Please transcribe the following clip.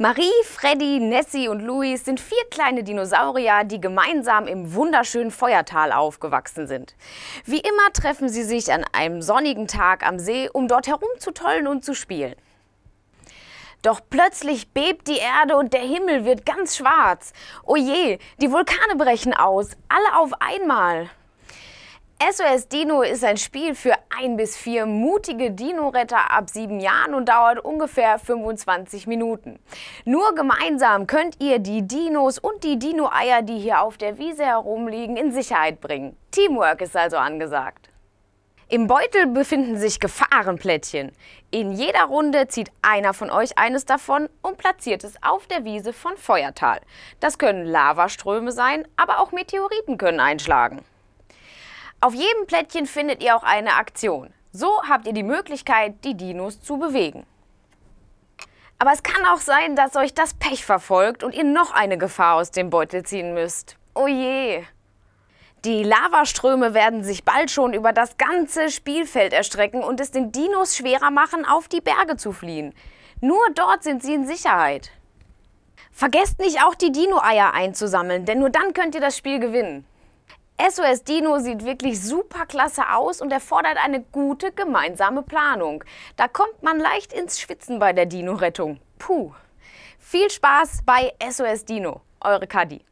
Marie, Freddy, Nessie und Louis sind vier kleine Dinosaurier, die gemeinsam im wunderschönen Feuertal aufgewachsen sind. Wie immer treffen sie sich an einem sonnigen Tag am See, um dort herumzutollen und zu spielen. Doch plötzlich bebt die Erde und der Himmel wird ganz schwarz. Oje, oh die Vulkane brechen aus, alle auf einmal. SOS Dino ist ein Spiel für ein bis vier mutige Dino-Retter ab sieben Jahren und dauert ungefähr 25 Minuten. Nur gemeinsam könnt ihr die Dinos und die Dino-Eier, die hier auf der Wiese herumliegen, in Sicherheit bringen. Teamwork ist also angesagt. Im Beutel befinden sich Gefahrenplättchen. In jeder Runde zieht einer von euch eines davon und platziert es auf der Wiese von Feuertal. Das können Lavaströme sein, aber auch Meteoriten können einschlagen. Auf jedem Plättchen findet ihr auch eine Aktion. So habt ihr die Möglichkeit, die Dinos zu bewegen. Aber es kann auch sein, dass euch das Pech verfolgt und ihr noch eine Gefahr aus dem Beutel ziehen müsst. Oh je! Die Lavaströme werden sich bald schon über das ganze Spielfeld erstrecken und es den Dinos schwerer machen, auf die Berge zu fliehen. Nur dort sind sie in Sicherheit. Vergesst nicht auch die Dino-Eier einzusammeln, denn nur dann könnt ihr das Spiel gewinnen. SOS Dino sieht wirklich super klasse aus und erfordert eine gute gemeinsame Planung. Da kommt man leicht ins Schwitzen bei der Dino-Rettung. Puh. Viel Spaß bei SOS Dino. Eure Kadi.